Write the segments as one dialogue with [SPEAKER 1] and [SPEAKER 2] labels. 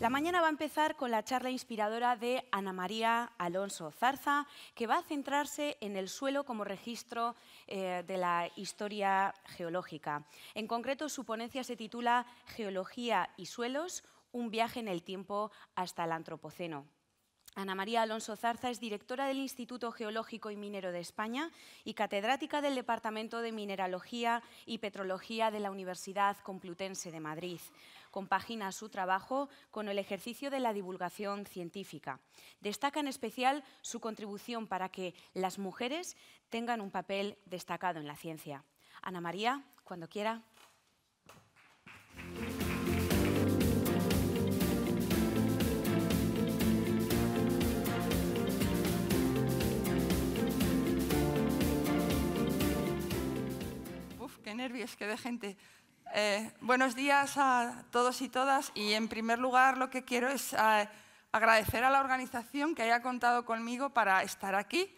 [SPEAKER 1] La mañana va a empezar con la charla inspiradora de Ana María Alonso Zarza, que va a centrarse en el suelo como registro eh, de la historia geológica. En concreto, su ponencia se titula Geología y suelos, un viaje en el tiempo hasta el Antropoceno. Ana María Alonso Zarza es directora del Instituto Geológico y Minero de España y catedrática del Departamento de Mineralogía y Petrología de la Universidad Complutense de Madrid compagina su trabajo con el ejercicio de la divulgación científica. Destaca en especial su contribución para que las mujeres tengan un papel destacado en la ciencia. Ana María, cuando quiera. Uf, qué nervios, qué de gente. Eh, buenos días a todos y todas y en primer lugar lo que quiero es eh, agradecer a la organización que haya contado conmigo para estar aquí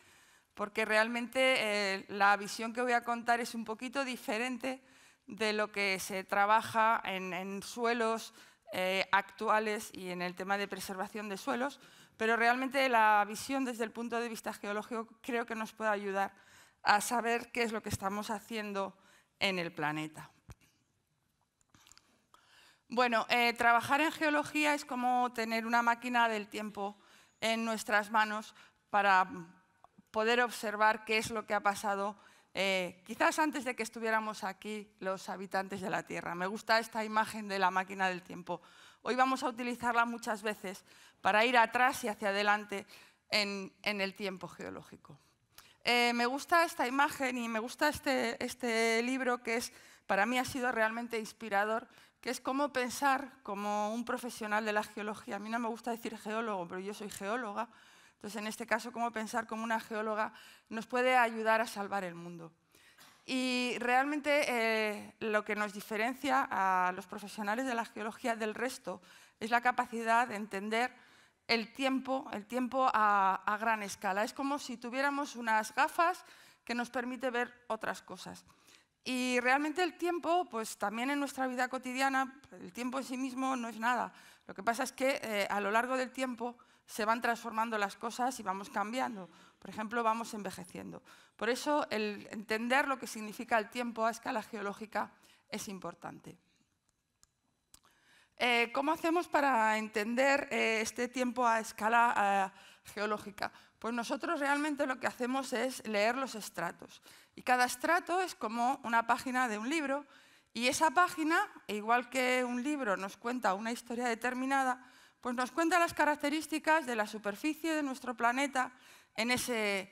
[SPEAKER 1] porque realmente eh, la visión que voy a contar es un poquito diferente de lo que se trabaja en suelos actuales y en el tema de preservación de suelos, pero realmente la visión desde el punto de vista geológico creo que nos puede ayudar a saber qué es lo que estamos haciendo en el planeta. Bueno, eh, trabajar en geología es como tener una máquina del tiempo en nuestras manos para poder observar qué es lo que ha pasado eh, quizás antes de que estuviéramos aquí los habitantes de la Tierra. Me gusta esta imagen de la máquina del tiempo. Hoy vamos a utilizarla muchas veces para ir atrás y hacia adelante en, el tiempo geológico. Eh, me gusta esta imagen y me gusta este, este libro que para mí ha sido realmente inspirador que es cómo pensar como un profesional de la geología. A mí no me gusta decir geólogo, pero yo soy geóloga. Entonces, en este caso, cómo pensar como una geóloga nos puede ayudar a salvar el mundo. Y realmente eh, lo que nos diferencia a los profesionales de la geología del resto es la capacidad de entender el tiempo, el tiempo a gran escala. Es como si tuviéramos unas gafas que nos permite ver otras cosas. Y realmente el tiempo, pues también en nuestra vida cotidiana, el tiempo en sí mismo no es nada. Lo que pasa es que eh, a lo largo del tiempo se van transformando las cosas y vamos cambiando. Por ejemplo, vamos envejeciendo. Por eso el entender lo que significa el tiempo a escala geológica es importante. Eh, ¿Cómo hacemos para entender eh, este tiempo a escala geológica? Pues nosotros realmente lo que hacemos es leer los estratos. Y cada estrato es como una página de un libro. Y esa página, igual que un libro nos cuenta una historia determinada, pues nos cuenta las características de la superficie de nuestro planeta en ese,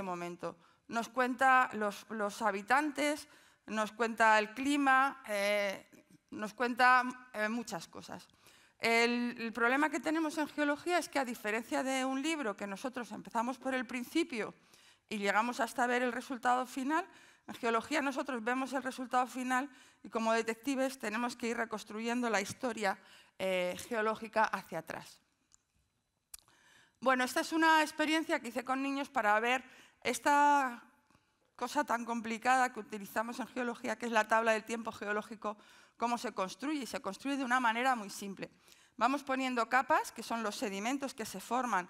[SPEAKER 1] momento. Nos cuenta los, habitantes, nos cuenta el clima, eh, nos cuenta eh, muchas cosas. El, problema que tenemos en geología es que, a diferencia de un libro que nosotros empezamos por el principio y llegamos hasta ver el resultado final, en geología nosotros vemos el resultado final y como detectives tenemos que ir reconstruyendo la historia eh, geológica hacia atrás. Bueno, esta es una experiencia que hice con niños para ver esta cosa tan complicada que utilizamos en geología, que es la tabla del tiempo geológico cómo se construye y se construye de una manera muy simple. Vamos poniendo capas, que son los sedimentos que se forman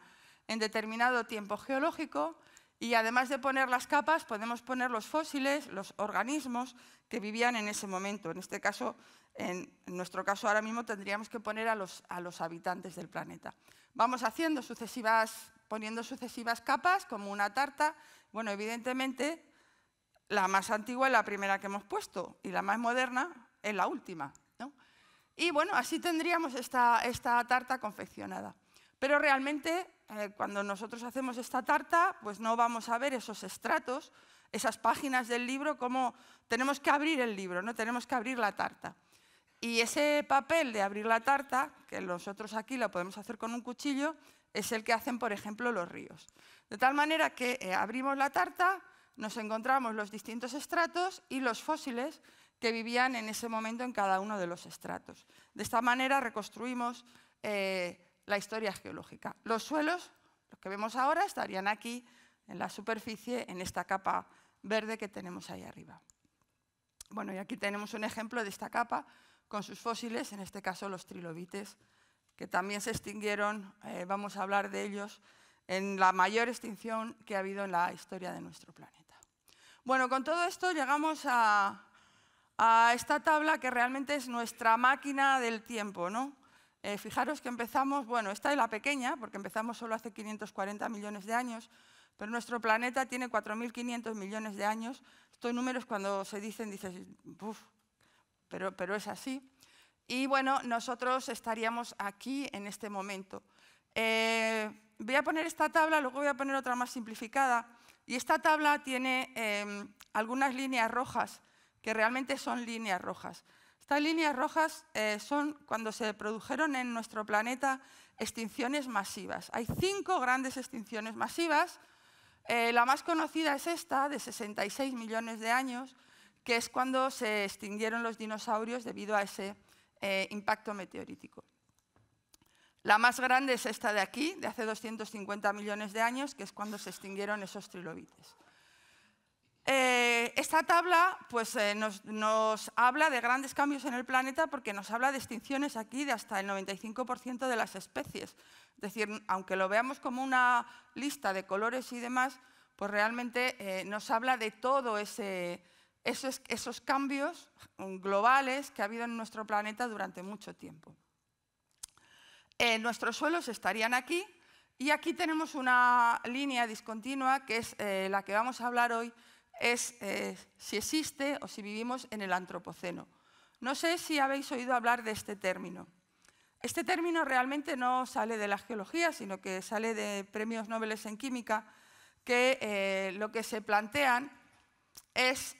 [SPEAKER 1] en determinado tiempo geológico, y además de poner las capas, podemos poner los fósiles, los organismos que vivían en ese momento. En este caso, en nuestro caso ahora mismo, tendríamos que poner a los, habitantes del planeta. Vamos haciendo sucesivas, poniendo sucesivas capas, como una tarta. Bueno, evidentemente, la más antigua es la primera que hemos puesto y la más moderna en la última. Y bueno, así tendríamos esta, tarta confeccionada. Pero realmente, eh, cuando nosotros hacemos esta tarta, pues no vamos a ver esos estratos, esas páginas del libro, como tenemos que abrir el libro, no tenemos que abrir la tarta. Y ese papel de abrir la tarta, que nosotros aquí lo podemos hacer con un cuchillo, es el que hacen, por ejemplo, los ríos. De tal manera que eh, abrimos la tarta, nos encontramos los distintos estratos y los fósiles que vivían en ese momento en cada uno de los estratos. De esta manera reconstruimos eh, la historia geológica. Los suelos, los que vemos ahora, estarían aquí en la superficie, en esta capa verde que tenemos ahí arriba. Bueno, y aquí tenemos un ejemplo de esta capa con sus fósiles, en este caso los trilobites, que también se extinguieron, eh, vamos a hablar de ellos, en la mayor extinción que ha habido en la historia de nuestro planeta. Bueno, con todo esto llegamos a, a esta tabla que realmente es nuestra máquina del tiempo. ¿no? Eh, fijaros que empezamos, bueno, esta es la pequeña, porque empezamos solo hace 540 millones de años, pero nuestro planeta tiene 4.500 millones de años. Estos números cuando se dicen, dices, uff, pero, pero es así. Y bueno, nosotros estaríamos aquí en este momento. Eh, voy a poner esta tabla, luego voy a poner otra más simplificada. Y esta tabla tiene em, algunas líneas rojas que realmente son líneas rojas. Estas líneas rojas eh, son cuando se produjeron en nuestro planeta extinciones masivas. Hay cinco grandes extinciones masivas. Eh, la más conocida es esta, de 66 millones de años, que es cuando se extinguieron los dinosaurios debido a ese eh, impacto meteorítico. La más grande es esta de aquí, de hace 250 millones de años, que es cuando se extinguieron esos trilobites. Eh, esta tabla pues, eh, nos, habla de grandes cambios en el planeta porque nos habla de extinciones aquí de hasta el 95% de las especies. Es decir, aunque lo veamos como una lista de colores y demás, pues realmente eh, nos habla de todos esos, esos cambios globales que ha habido en nuestro planeta durante mucho tiempo. nuestros suelos estarían aquí y aquí tenemos una línea discontinua que es la que vamos a hablar hoy, es eh, si existe o si vivimos en el antropoceno. No sé si habéis oído hablar de este término. Este término realmente no sale de la geología, sino que sale de premios Nobel en química, que eh, lo que se plantean es,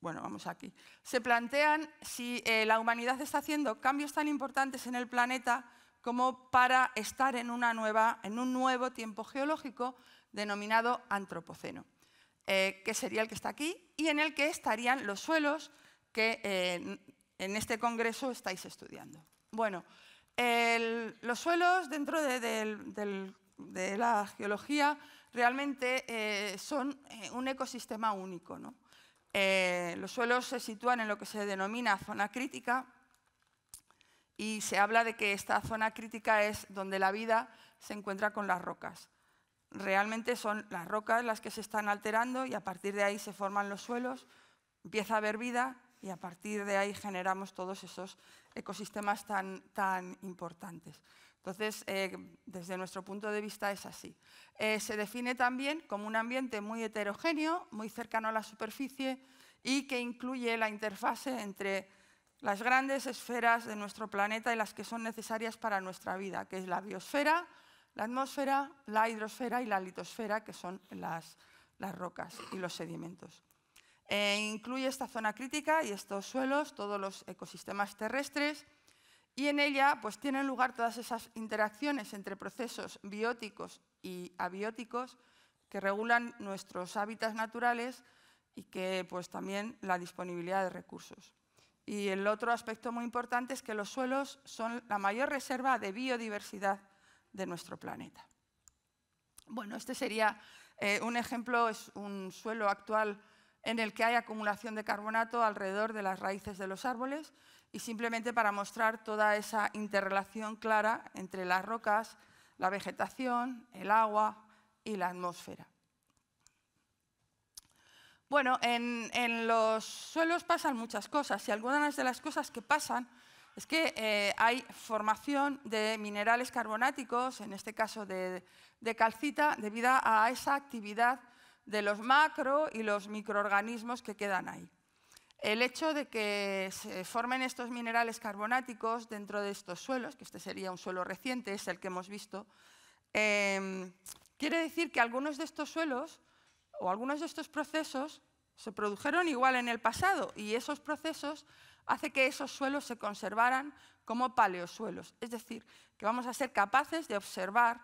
[SPEAKER 1] bueno, vamos aquí, se plantean si eh, la humanidad está haciendo cambios tan importantes en el planeta como para estar en, una nueva, en un nuevo tiempo geológico denominado antropoceno. Eh, que sería el que está aquí, y en el que estarían los suelos que eh, en este congreso estáis estudiando. Bueno, los suelos dentro de, la geología realmente eh, son un ecosistema único. los suelos se sitúan en lo que se denomina zona crítica y se habla de que esta zona crítica es donde la vida se encuentra con las rocas realmente son las rocas las que se están alterando y a partir de ahí se forman los suelos, empieza a haber vida y a partir de ahí generamos todos esos ecosistemas tan, importantes. Entonces, eh, desde nuestro punto de vista es así. Eh, se define también como un ambiente muy heterogéneo, muy cercano a la superficie y que incluye la interfase entre las grandes esferas de nuestro planeta y las que son necesarias para nuestra vida, que es la biosfera, la atmósfera, la hidrosfera y la litosfera, que son las, rocas y los sedimentos. E incluye esta zona crítica y estos suelos, todos los ecosistemas terrestres, y en ella pues, tienen lugar todas esas interacciones entre procesos bióticos y abióticos que regulan nuestros hábitats naturales y que pues, también la disponibilidad de recursos. Y el otro aspecto muy importante es que los suelos son la mayor reserva de biodiversidad de nuestro planeta. Bueno, este sería eh, un ejemplo, es un suelo actual en el que hay acumulación de carbonato alrededor de las raíces de los árboles y simplemente para mostrar toda esa interrelación clara entre las rocas, la vegetación, el agua y la atmósfera. Bueno, en, en los suelos pasan muchas cosas y algunas de las cosas que pasan es que eh, hay formación de minerales carbonáticos, en este caso de, calcita, debido a esa actividad de los macro y los microorganismos que quedan ahí. El hecho de que se formen estos minerales carbonáticos dentro de estos suelos, que este sería un suelo reciente, es el que hemos visto, em, quiere decir que algunos de estos suelos o algunos de estos procesos se produjeron igual en el pasado y esos procesos hace que esos suelos se conservaran como paleosuelos, es decir, que vamos a ser capaces de observar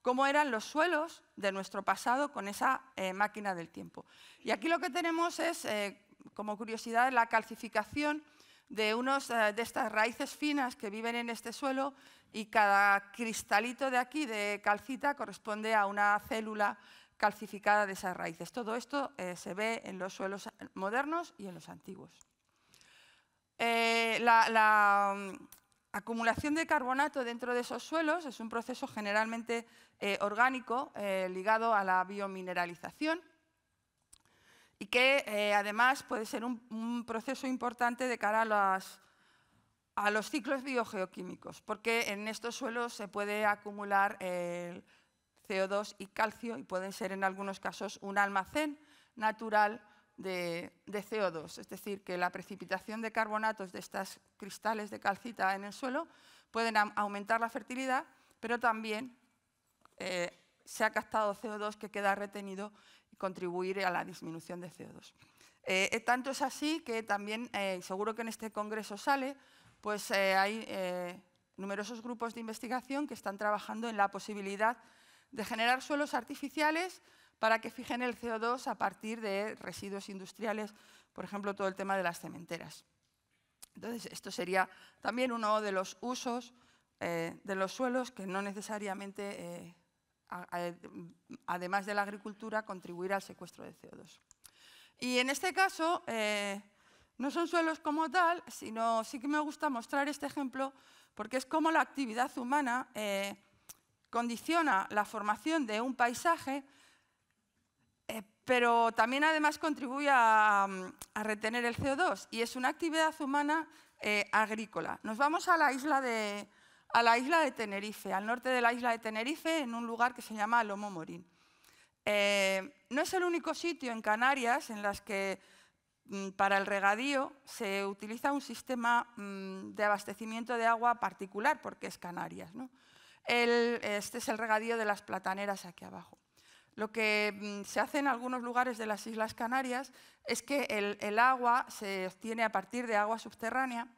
[SPEAKER 1] cómo eran los suelos de nuestro pasado con esa eh, máquina del tiempo. Y aquí lo que tenemos es, eh, como curiosidad, la calcificación de, unos, eh, de estas raíces finas que viven en este suelo y cada cristalito de aquí de calcita corresponde a una célula calcificada de esas raíces. Todo esto se ve en los suelos modernos y en los antiguos. Eh, la, mm, acumulación de carbonato dentro de esos suelos es un proceso generalmente eh, orgánico eh, ligado a la biomineralización y que además puede ser un, proceso importante de cara a, a los ciclos biogeoquímicos, porque en estos suelos se puede acumular el CO2 y calcio y pueden ser en algunos casos un almacén natural de, CO2, es decir, que la precipitación de carbonatos de estos cristales de calcita en el suelo pueden aumentar la fertilidad, pero también eh, se ha captado CO2 que queda retenido y contribuir a la disminución de CO2. Eh, eh, tanto es así que también, seguro que en este congreso sale, pues hay numerosos grupos de investigación que están trabajando en la posibilidad de generar suelos artificiales para que fijen el CO2 a partir de residuos industriales, por ejemplo, todo el tema de las cementeras. Entonces, esto sería también uno de los usos eh, de los suelos que no necesariamente, eh, además de la agricultura, contribuirá al secuestro de CO2. Y en este caso, eh, no son suelos como tal, sino sí que me gusta mostrar este ejemplo porque es como la actividad humana condiciona la formación de un paisaje pero también además contribuye a, retener el CO2 y es una actividad humana eh, agrícola. Nos vamos a la, isla de, a la isla de Tenerife, al norte de la isla de Tenerife, en un lugar que se llama Lomo Morín. Eh, no es el único sitio en Canarias en las que mm, para el regadío se utiliza un sistema mm, de abastecimiento de agua particular, porque es Canarias. este es el regadío de las plataneras aquí abajo. Lo que mm, se hace en algunos lugares de las Islas Canarias es que el, agua se obtiene a partir de agua subterránea,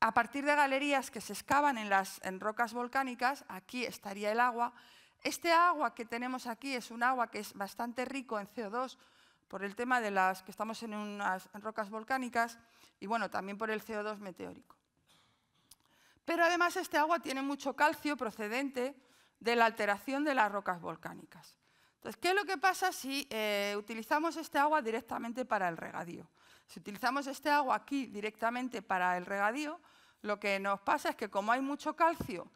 [SPEAKER 1] a partir de galerías que se excavan en las en rocas volcánicas, aquí estaría el agua. Este agua que tenemos aquí es un agua que es bastante rico en CO2 por el tema de las que estamos en unas rocas volcánicas y bueno, también por el CO2 meteórico. Pero además este agua tiene mucho calcio procedente de la alteración de las rocas volcánicas. Entonces, ¿qué es lo que pasa si eh, utilizamos este agua directamente para el regadío? Si utilizamos este agua aquí directamente para el regadío, lo que nos pasa es que como hay mucho calcio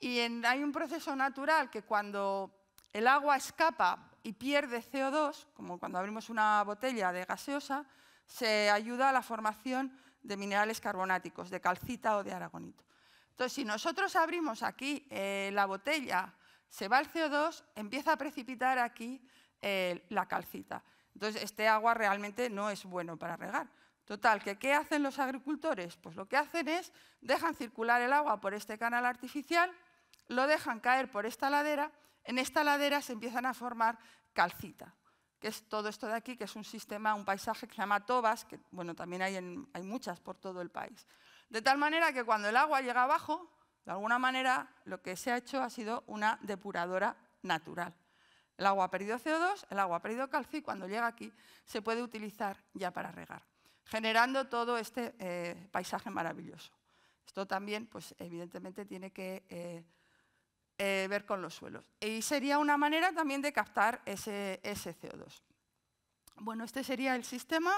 [SPEAKER 1] y hay un proceso natural que cuando el agua escapa y pierde CO2, como cuando abrimos una botella de gaseosa, se ayuda a la formación de minerales carbonáticos, de calcita o de aragonito. Entonces, si nosotros abrimos aquí eh, la botella se va el CO2, empieza a precipitar aquí eh, la calcita. Entonces, este agua realmente no es bueno para regar. Total, ¿que ¿qué hacen los agricultores? Pues lo que hacen es, dejan circular el agua por este canal artificial, lo dejan caer por esta ladera, en esta ladera se empiezan a formar calcita, que es todo esto de aquí, que es un sistema, un paisaje que se llama tobas, que bueno, también hay, hay muchas por todo el país. De tal manera que cuando el agua llega abajo, de alguna manera, lo que se ha hecho ha sido una depuradora natural. El agua ha perdido CO2, el agua ha perdido calcio y cuando llega aquí se puede utilizar ya para regar, generando todo este eh, paisaje maravilloso. Esto también, pues, evidentemente, tiene que eh, eh, ver con los suelos. Y sería una manera también de captar ese, ese CO2. Bueno, este sería el sistema.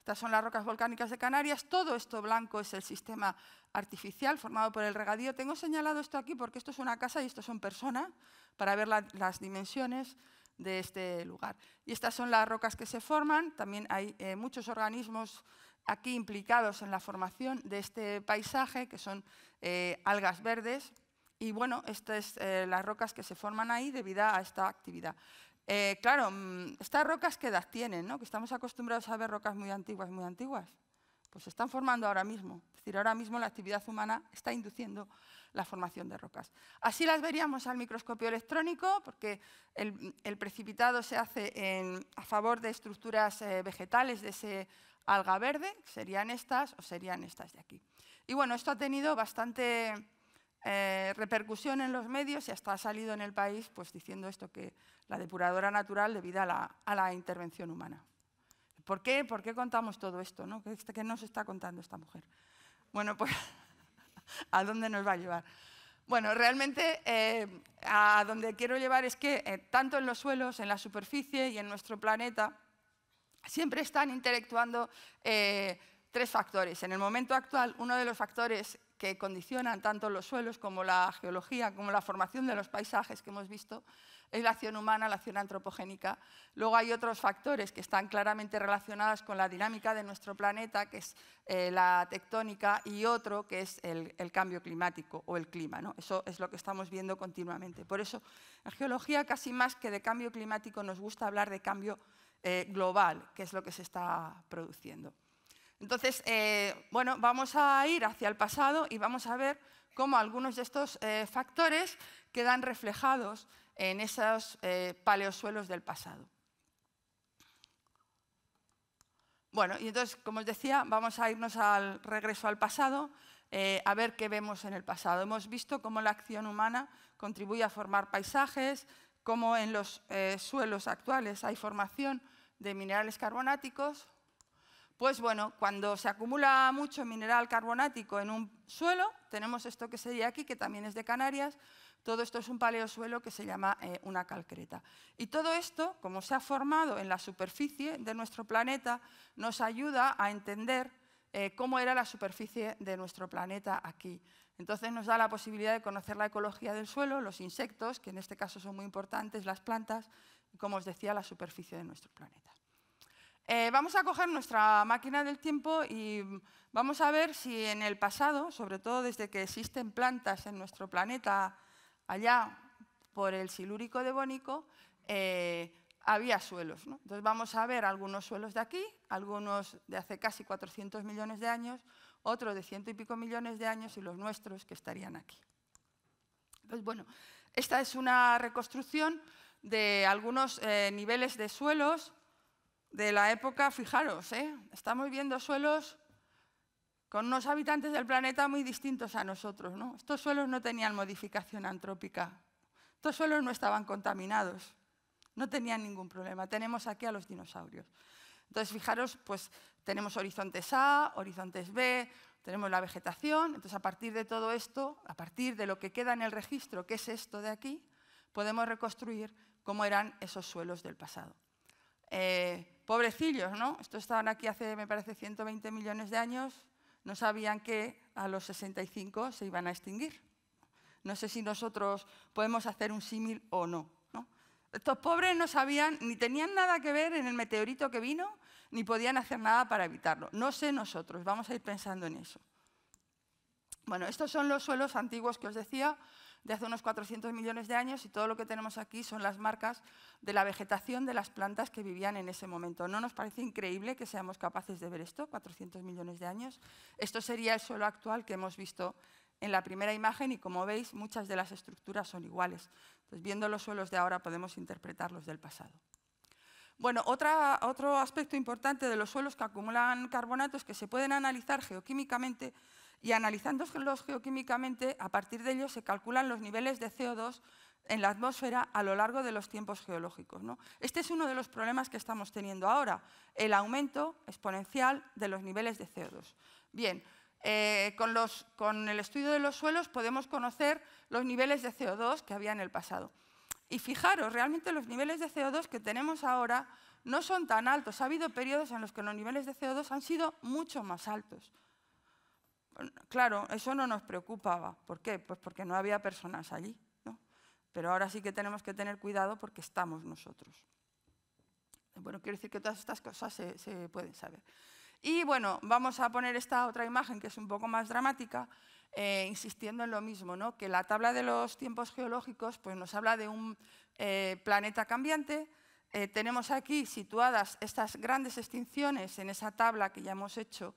[SPEAKER 1] Estas son las rocas volcánicas de Canarias. Todo esto blanco es el sistema artificial formado por el regadío. Tengo señalado esto aquí porque esto es una casa y esto son personas, para ver las dimensiones de este lugar. Y estas son las rocas que se forman. También hay eh, muchos organismos aquí implicados en la formación de este paisaje, que son eh, algas verdes. Y bueno, estas son eh, las rocas que se forman ahí debido a esta actividad. claro, mm, estas rocas ¿qué edad tienen, ¿no? que estamos acostumbrados a ver rocas muy antiguas, muy antiguas. Pues se están formando ahora mismo. Es decir, ahora mismo la actividad humana está induciendo la formación de rocas. Así las veríamos al microscopio electrónico, porque el, precipitado se hace a favor de estructuras eh, vegetales de ese alga verde, serían estas o serían estas de aquí. Y bueno, esto ha tenido bastante eh, repercusión en los medios y hasta ha salido en el país pues, diciendo esto, que la depuradora natural debida a la intervención humana. ¿Por qué? contamos todo esto? No? ¿Qué, nos está contando esta mujer? Bueno, pues, ¿a dónde nos va a llevar? Bueno, realmente eh, a donde quiero llevar es que eh, tanto en los suelos, en la superficie y en nuestro planeta, siempre están interactuando eh, tres factores. En el momento actual, uno de los factores que condicionan tanto los suelos como la geología, como la formación de los paisajes que hemos visto, es la acción humana, la acción antropogénica. Luego hay otros factores que están claramente relacionados con la dinámica de nuestro planeta, que es eh, la tectónica, y otro que es el, cambio climático o el clima. ¿no? Eso es lo que estamos viendo continuamente. Por eso, en geología, casi más que de cambio climático, nos gusta hablar de cambio eh, global, que es lo que se está produciendo. Entonces, eh, bueno, vamos a ir hacia el pasado y vamos a ver cómo algunos de estos factores quedan reflejados en esos eh, paleosuelos del pasado. Bueno, y entonces, como os decía, vamos a irnos al regreso al pasado, eh, a ver qué vemos en el pasado. Hemos visto cómo la acción humana contribuye a formar paisajes, cómo en los eh, suelos actuales hay formación de minerales carbonáticos. Pues bueno, cuando se acumula mucho mineral carbonático en un suelo, tenemos esto que sería aquí, que también es de Canarias, todo esto es un paleosuelo que se llama eh, una calcreta. Y todo esto, como se ha formado en la superficie de nuestro planeta, nos ayuda a entender eh, cómo era la superficie de nuestro planeta aquí. Entonces nos da la posibilidad de conocer la ecología del suelo, los insectos, que en este caso son muy importantes, las plantas, y como os decía, la superficie de nuestro planeta. Eh, vamos a coger nuestra máquina del tiempo y vamos a ver si en el pasado, sobre todo desde que existen plantas en nuestro planeta allá por el silúrico devónico eh, había suelos. ¿no? Entonces vamos a ver algunos suelos de aquí, algunos de hace casi 400 millones de años, otros de ciento y pico millones de años y los nuestros que estarían aquí. Entonces, bueno, esta es una reconstrucción de algunos eh, niveles de suelos de la época, fijaros, ¿eh? estamos viendo suelos con unos habitantes del planeta muy distintos a nosotros. Estos suelos no tenían modificación antrópica, estos suelos no estaban contaminados, no tenían ningún problema. Tenemos aquí a los dinosaurios. Entonces, fijaros, pues tenemos horizontes A, horizontes B, tenemos la vegetación. Entonces, a partir de todo esto, a partir de lo que queda en el registro, que es esto de aquí, podemos reconstruir cómo eran esos suelos del pasado. Eh, pobrecillos, ¿no? Estos estaban aquí hace, me parece, 120 millones de años, no sabían que a los 65 se iban a extinguir. No sé si nosotros podemos hacer un símil o no, no. Estos pobres no sabían, ni tenían nada que ver en el meteorito que vino, ni podían hacer nada para evitarlo. No sé nosotros, vamos a ir pensando en eso. Bueno, estos son los suelos antiguos que os decía, de hace unos 400 millones de años, y todo lo que tenemos aquí son las marcas de la vegetación de las plantas que vivían en ese momento. ¿No nos parece increíble que seamos capaces de ver esto, 400 millones de años? Esto sería el suelo actual que hemos visto en la primera imagen y como veis muchas de las estructuras son iguales. Entonces, viendo los suelos de ahora podemos interpretar los del pasado. Bueno, otro aspecto importante de los suelos que acumulan carbonatos que se pueden analizar geoquímicamente y analizándolos geoquímicamente, a partir de ellos se calculan los niveles de CO2 en la atmósfera a lo largo de los tiempos geológicos. Este es uno de los problemas que estamos teniendo ahora, el aumento exponencial de los niveles de CO2. Bien, eh, con, con el estudio de los suelos podemos conocer los niveles de CO2 que había en el pasado. Y fijaros, realmente los niveles de CO2 que tenemos ahora no son tan altos. Ha habido periodos en los que los niveles de CO2 han sido mucho más altos. Claro, eso no nos preocupaba. ¿Por qué? Pues porque no había personas allí. Pero ahora sí que tenemos que tener cuidado porque estamos nosotros. Bueno, quiero decir que todas estas cosas se, pueden saber. Y bueno, vamos a poner esta otra imagen que es un poco más dramática, eh, insistiendo en lo mismo, ¿no? que la tabla de los tiempos geológicos pues, nos habla de un eh, planeta cambiante. Eh, tenemos aquí situadas estas grandes extinciones en esa tabla que ya hemos hecho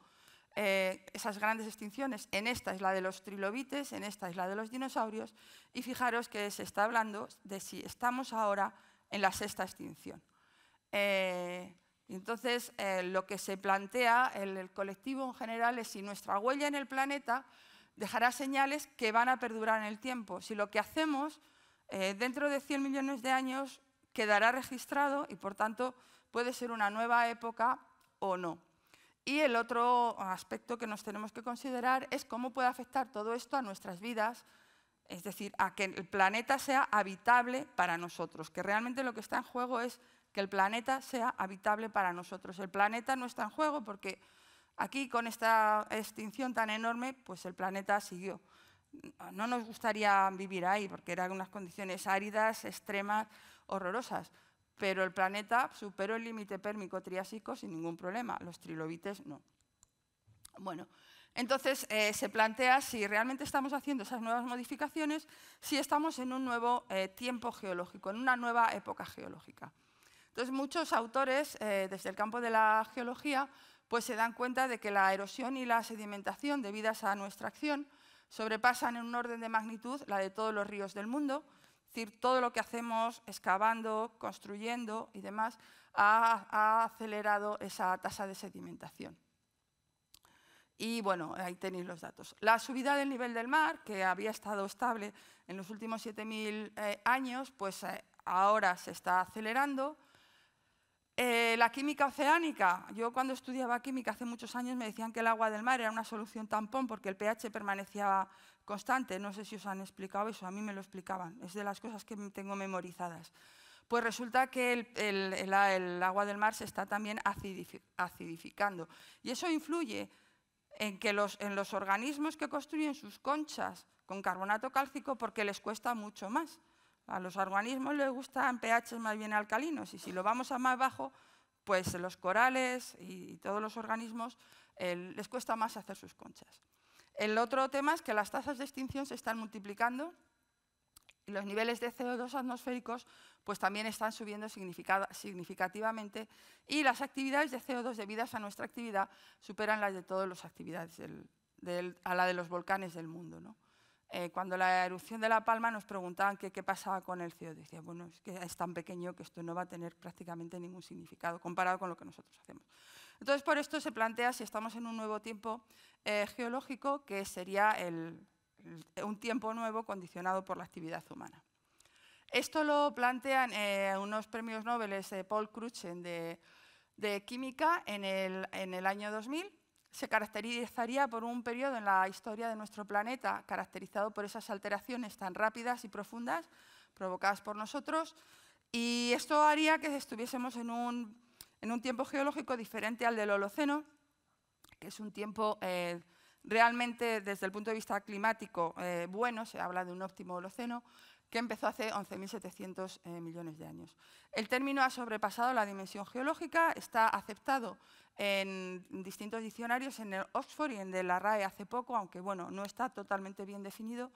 [SPEAKER 1] eh, esas grandes extinciones. En esta es la de los trilobites, en esta es la de los dinosaurios, y fijaros que se está hablando de si estamos ahora en la sexta extinción. Eh, entonces, eh, lo que se plantea el, el colectivo en general es si nuestra huella en el planeta dejará señales que van a perdurar en el tiempo. Si lo que hacemos dentro de 100 millones de años quedará registrado y, por tanto, puede ser una nueva época o no. Y el otro aspecto que nos tenemos que considerar es cómo puede afectar todo esto a nuestras vidas, es decir, a que el planeta sea habitable para nosotros, que realmente lo que está en juego es que el planeta sea habitable para nosotros. El planeta no está en juego porque aquí con esta extinción tan enorme, pues el planeta siguió. No nos gustaría vivir ahí porque eran unas condiciones áridas, extremas, horrorosas pero el planeta superó el límite pérmico triásico sin ningún problema, los trilobites no. Bueno, entonces eh, se plantea si realmente estamos haciendo esas nuevas modificaciones, si estamos en un nuevo eh, tiempo geológico, en una nueva época geológica. Entonces muchos autores eh, desde el campo de la geología pues se dan cuenta de que la erosión y la sedimentación debidas a nuestra acción sobrepasan en un orden de magnitud la de todos los ríos del mundo, es decir, todo lo que hacemos excavando, construyendo y demás, ha, acelerado esa tasa de sedimentación. Y bueno, ahí tenéis los datos. La subida del nivel del mar, que había estado estable en los últimos 7.000 eh, años, pues eh, ahora se está acelerando. Eh, la química oceánica. Yo cuando estudiaba química hace muchos años me decían que el agua del mar era una solución tampón porque el pH permanecía constante. No sé si os han explicado eso, a mí me lo explicaban. Es de las cosas que tengo memorizadas. Pues resulta que el, agua del mar se está también acidificando. Y eso influye en en los organismos que construyen sus conchas con carbonato cálcico porque les cuesta mucho más. A los organismos les gustan pH más bien alcalinos y si lo vamos a más bajo, pues los corales y todos los organismos les cuesta más hacer sus conchas. El otro tema es que las tasas de extinción se están multiplicando y los niveles de CO2 atmosféricos pues también están subiendo significativamente y las actividades de CO2 debidas a nuestra actividad superan las de todas las actividades a la de los volcanes del mundo. ¿no? Eh, cuando la erupción de La Palma nos preguntaban qué, pasaba con el CO2. Decía, bueno, es que es tan pequeño que esto no va a tener prácticamente ningún significado comparado con lo que nosotros hacemos. Entonces, por esto se plantea si estamos en un nuevo tiempo eh, geológico, que sería un tiempo nuevo condicionado por la actividad humana. Esto lo plantean eh, unos premios Nobel, Paul Crutzen, de, Química, en el, en el año 2000, se caracterizaría por un periodo en la historia de nuestro planeta caracterizado por esas alteraciones tan rápidas y profundas provocadas por nosotros y esto haría que estuviésemos en un, tiempo geológico diferente al del Holoceno, que es un tiempo eh, realmente desde el punto de vista climático eh, bueno, se habla de un óptimo Holoceno, que empezó hace 11.700 eh, millones de años. El término ha sobrepasado la dimensión geológica, está aceptado en distintos diccionarios, en el Oxford y en de la RAE hace poco, aunque bueno, no está totalmente bien definido.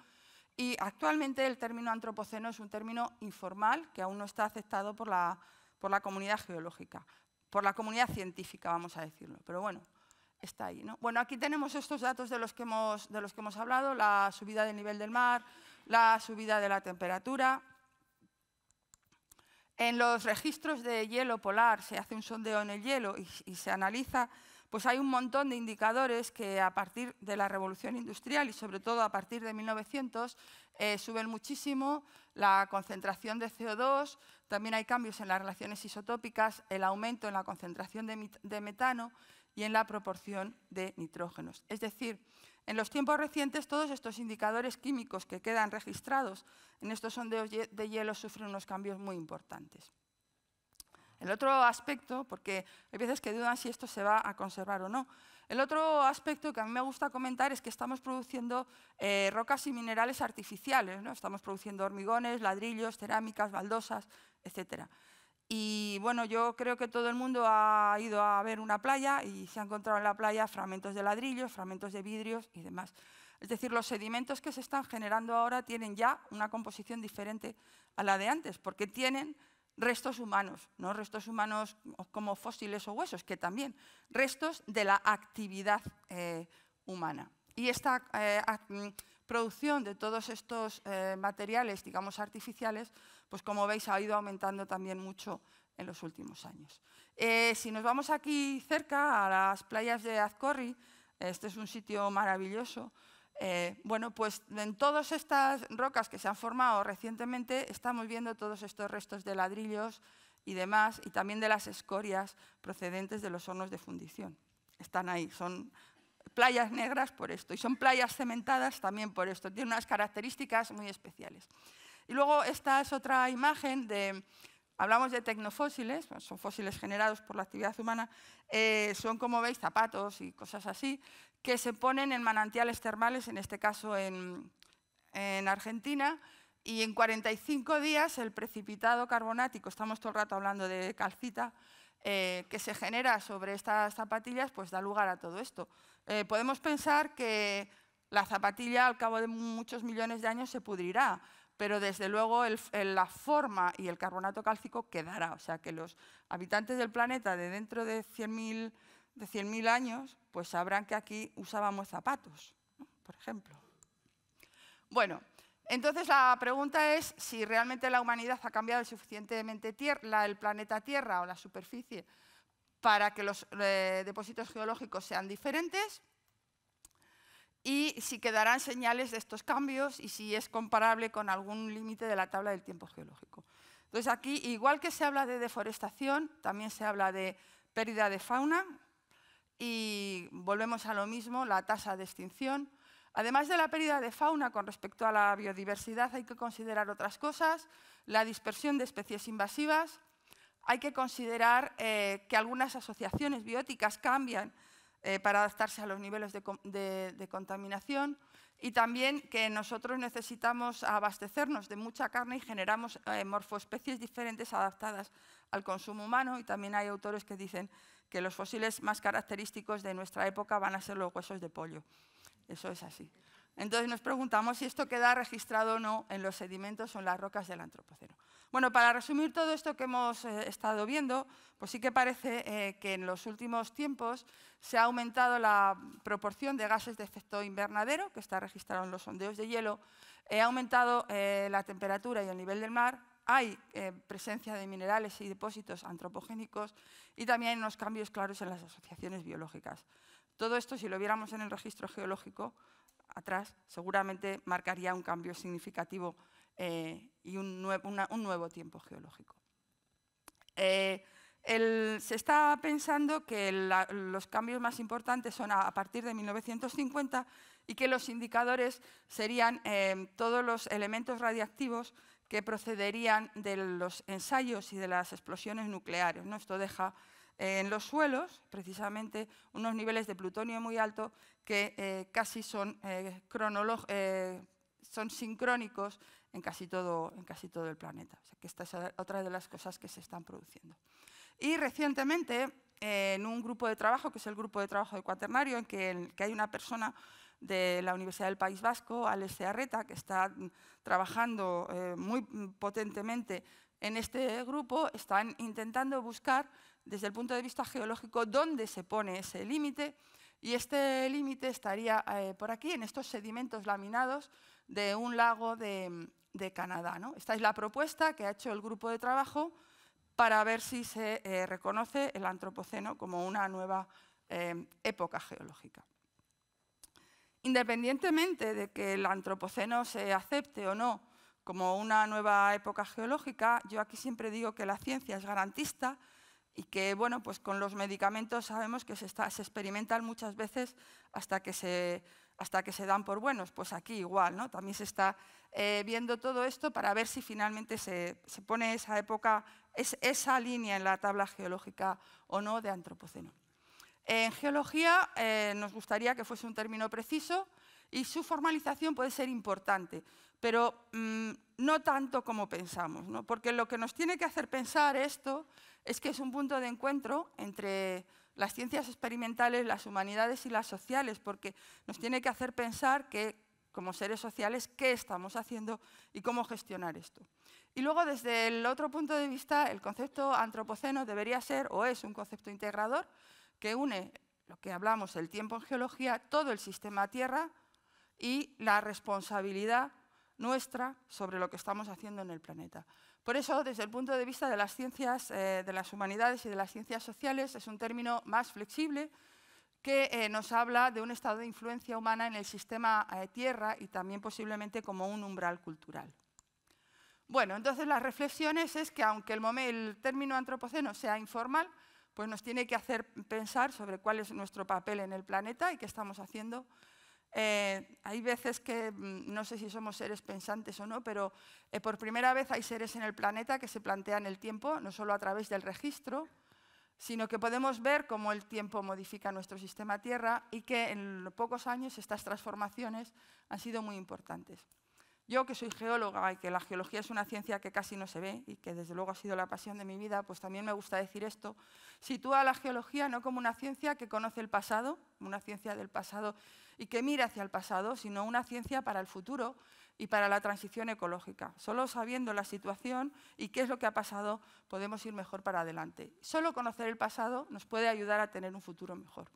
[SPEAKER 1] Y actualmente el término antropoceno es un término informal que aún no está aceptado por la, por la comunidad geológica, por la comunidad científica, vamos a decirlo. Pero bueno, está ahí. ¿no? Bueno, aquí tenemos estos datos de los, que hemos, de los que hemos hablado, la subida del nivel del mar, la subida de la temperatura, en los registros de hielo polar se hace un sondeo en el hielo y, se analiza, pues hay un montón de indicadores que a partir de la revolución industrial y sobre todo a partir de 1900 eh, suben muchísimo la concentración de CO2, también hay cambios en las relaciones isotópicas, el aumento en la concentración de, de metano y en la proporción de nitrógenos. Es decir, en los tiempos recientes, todos estos indicadores químicos que quedan registrados en estos sondeos de hielo sufren unos cambios muy importantes. El otro aspecto, porque hay veces que dudan si esto se va a conservar o no, el otro aspecto que a mí me gusta comentar es que estamos produciendo eh, rocas y minerales artificiales, ¿no? estamos produciendo hormigones, ladrillos, cerámicas, baldosas, etcétera. Y bueno, yo creo que todo el mundo ha ido a ver una playa y se ha encontrado en la playa fragmentos de ladrillos, fragmentos de vidrios y demás. Es decir, los sedimentos que se están generando ahora tienen ya una composición diferente a la de antes, porque tienen restos humanos, no restos humanos como fósiles o huesos, que también, restos de la actividad eh, humana. Y esta eh, mm, producción de todos estos eh, materiales, digamos, artificiales, pues como veis ha ido aumentando también mucho en los últimos años. Eh, si nos vamos aquí cerca, a las playas de Azcorri, este es un sitio maravilloso, eh, bueno, pues en todas estas rocas que se han formado recientemente estamos viendo todos estos restos de ladrillos y demás, y también de las escorias procedentes de los hornos de fundición. Están ahí, son playas negras por esto, y son playas cementadas también por esto, tienen unas características muy especiales. Y luego esta es otra imagen de, hablamos de tecnofósiles, son fósiles generados por la actividad humana, eh, son como veis zapatos y cosas así, que se ponen en manantiales termales, en este caso en, Argentina, y en 45 días el precipitado carbonático, estamos todo el rato hablando de calcita, eh, que se genera sobre estas zapatillas, pues da lugar a todo esto. Eh, podemos pensar que la zapatilla al cabo de muchos millones de años se pudrirá, pero desde luego la forma y el carbonato cálcico quedará. O sea, que los habitantes del planeta de dentro de 100.000 de años, pues sabrán que aquí usábamos zapatos, por ejemplo. Bueno, entonces la pregunta es si realmente la humanidad ha cambiado suficientemente el planeta Tierra o la superficie para que los eh, depósitos geológicos sean diferentes y si quedarán señales de estos cambios y si es comparable con algún límite de la tabla del tiempo geológico. Entonces aquí, igual que se habla de deforestación, también se habla de pérdida de fauna y volvemos a lo mismo, la tasa de extinción. Además de la pérdida de fauna con respecto a la biodiversidad, hay que considerar otras cosas, la dispersión de especies invasivas, hay que considerar eh, que algunas asociaciones bióticas cambian eh, para adaptarse a los niveles de, contaminación y también que nosotros necesitamos abastecernos de mucha carne y generamos eh, morfospecies morfoespecies diferentes adaptadas al consumo humano y también hay autores que dicen que los fósiles más característicos de nuestra época van a ser los huesos de pollo. Eso es así. Entonces nos preguntamos si esto queda registrado o no en los sedimentos o en las rocas del Antropoceno. Bueno, para resumir todo esto que hemos eh, estado viendo, pues sí que parece eh, que en los últimos tiempos se ha aumentado la proporción de gases de efecto invernadero, que está registrado en los sondeos de hielo, eh, ha aumentado la temperatura y el nivel del mar, hay presencia de minerales y depósitos antropogénicos y también unos cambios claros en las asociaciones biológicas. Todo esto, si lo viéramos en el registro geológico, atrás, seguramente marcaría un cambio significativo eh, y un, nuevo tiempo geológico. Eh, se está pensando que los cambios más importantes son a, partir de 1950 y que los indicadores serían eh, todos los elementos radiactivos que procederían de los ensayos y de las explosiones nucleares. Esto deja en los suelos, precisamente, unos niveles de plutonio muy alto que casi son, son sincrónicos en casi todo, en casi todo el planeta. que esta es otra de las cosas que se están produciendo. Y recientemente, eh, en un grupo de trabajo, que es el grupo de trabajo de Cuaternario, en que, que hay una persona de la Universidad del País Vasco, Alex Arreta, que está trabajando eh, muy potentemente en este grupo, están intentando buscar, desde el punto de vista geológico, dónde se pone ese límite. Y este límite estaría eh, por aquí, en estos sedimentos laminados de un lago de, de Canadá. ¿no? Esta es la propuesta que ha hecho el grupo de trabajo para ver si se eh, reconoce el antropoceno como una nueva eh, época geológica. Independientemente de que el antropoceno se acepte o no como una nueva época geológica, yo aquí siempre digo que la ciencia es garantista y que bueno, pues con los medicamentos sabemos que se, está, se experimentan muchas veces hasta que se hasta que se dan por buenos. Pues aquí igual, ¿no? También se está eh, viendo todo esto para ver si finalmente se, pone esa época, esa línea en la tabla geológica o no de Antropoceno. En geología eh, nos gustaría que fuese un término preciso y su formalización puede ser importante, pero mm, no tanto como pensamos, ¿no? porque lo que nos tiene que hacer pensar esto es que es un punto de encuentro entre las ciencias experimentales, las humanidades y las sociales, porque nos tiene que hacer pensar que como seres sociales, qué estamos haciendo y cómo gestionar esto. Y luego, desde el otro punto de vista, el concepto antropoceno debería ser o es un concepto integrador que une lo que hablamos, el tiempo en geología, todo el sistema Tierra y la responsabilidad nuestra sobre lo que estamos haciendo en el planeta. Por eso, desde el punto de vista de las ciencias, eh, de las humanidades y de las ciencias sociales, es un término más flexible que eh, nos habla de un estado de influencia humana en el sistema eh, Tierra y también posiblemente como un umbral cultural. Bueno, entonces las reflexiones es que aunque el, el término antropoceno sea informal, pues nos tiene que hacer pensar sobre cuál es nuestro papel en el planeta y qué estamos haciendo eh, hay veces que, mm, no sé si somos seres pensantes o no, pero eh, por primera vez hay seres en el planeta que se plantean el tiempo, no solo a través del registro, sino que podemos ver cómo el tiempo modifica nuestro sistema Tierra y que en pocos años estas transformaciones han sido muy importantes. Yo, que soy geóloga y que la geología es una ciencia que casi no se ve y que desde luego ha sido la pasión de mi vida, pues también me gusta decir esto, sitúa a la geología no como una ciencia que conoce el pasado, una ciencia del pasado y que mire hacia el pasado, sino una ciencia para el futuro y para la transición ecológica. Solo sabiendo la situación y qué es lo que ha pasado, podemos ir mejor para adelante. Solo conocer el pasado nos puede ayudar a tener un futuro mejor.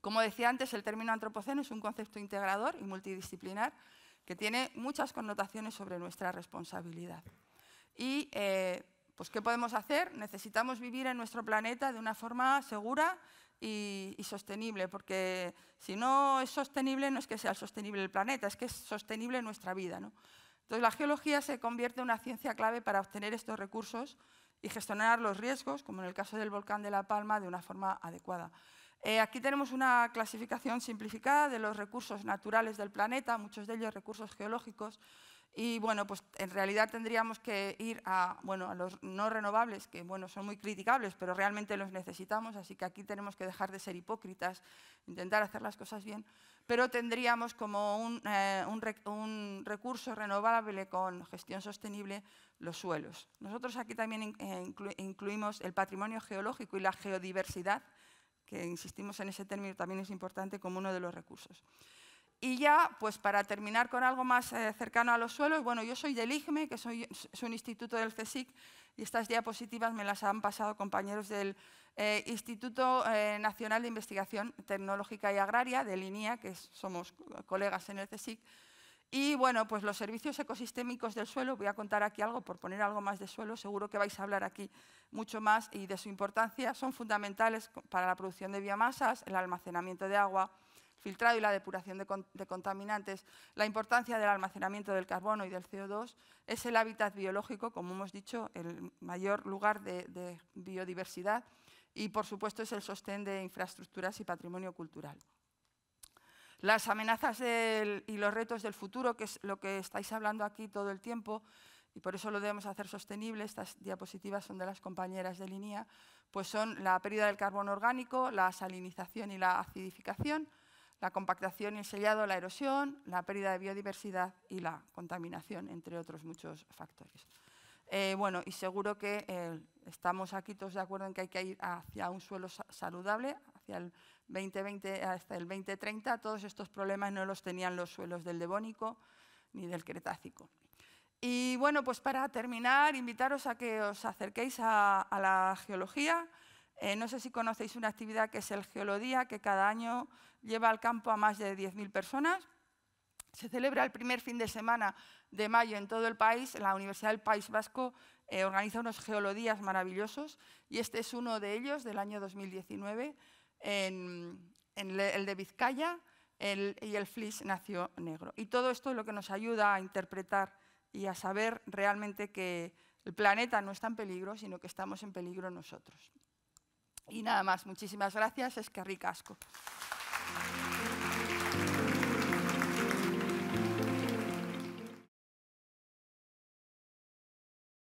[SPEAKER 1] Como decía antes, el término antropoceno es un concepto integrador y multidisciplinar que tiene muchas connotaciones sobre nuestra responsabilidad. Y, eh, pues, ¿qué podemos hacer? Necesitamos vivir en nuestro planeta de una forma segura, y, sostenible, porque si no es sostenible no es que sea sostenible el planeta, es que es sostenible nuestra vida. ¿no? Entonces la geología se convierte en una ciencia clave para obtener estos recursos y gestionar los riesgos, como en el caso del volcán de La Palma, de una forma adecuada. Eh, aquí tenemos una clasificación simplificada de los recursos naturales del planeta, muchos de ellos recursos geológicos, y bueno, pues en realidad tendríamos que ir a, bueno, a los no renovables, que bueno, son muy criticables, pero realmente los necesitamos, así que aquí tenemos que dejar de ser hipócritas, intentar hacer las cosas bien, pero tendríamos como un, eh, un, recurso renovable con gestión sostenible los suelos. Nosotros aquí también eh, incluimos el patrimonio geológico y la geodiversidad, que insistimos en ese término también es importante como uno de los recursos. Y ya, pues para terminar con algo más eh, cercano a los suelos, bueno, yo soy del IGME, que soy, es un instituto del CSIC, y estas diapositivas me las han pasado compañeros del eh, Instituto eh, Nacional de Investigación Tecnológica y Agraria, de Linia, que somos colegas en el CSIC. Y bueno, pues los servicios ecosistémicos del suelo, voy a contar aquí algo por poner algo más de suelo, seguro que vais a hablar aquí mucho más y de su importancia, son fundamentales para la producción de biomasas, el almacenamiento de agua, filtrado y la depuración de, contaminantes, la importancia del almacenamiento del carbono y del CO2, es el hábitat biológico, como hemos dicho, el mayor lugar de, biodiversidad y, por supuesto, es el sostén de infraestructuras y patrimonio cultural. Las amenazas y los retos del futuro, que es lo que estáis hablando aquí todo el tiempo, y por eso lo debemos hacer sostenible, estas diapositivas son de las compañeras de línea, pues son la pérdida del carbono orgánico, la salinización y la acidificación, la compactación y el sellado, la erosión, la pérdida de biodiversidad y la contaminación, entre otros muchos factores. Eh, bueno, y seguro que eh, estamos aquí todos de acuerdo en que hay que ir hacia un suelo saludable, hacia el 2020 hasta el 2030. Todos estos problemas no los tenían los suelos del Devónico ni del Cretácico. Y bueno, pues para terminar, invitaros a que os acerquéis a la geología, eh, no sé si conocéis una actividad que es el Geolodía, que cada año lleva al campo a más de 10.000 personas. Se celebra el primer fin de semana de mayo en todo el país. La Universidad del País Vasco eh, organiza unos geolodías maravillosos y este es uno de ellos del año 2019, en, el de Vizcaya y el Flis nació negro. Y todo esto es lo que nos ayuda a interpretar y a saber realmente que el planeta no está en peligro, sino que estamos en peligro nosotros. Y nada más, muchísimas gracias, es que ricasco.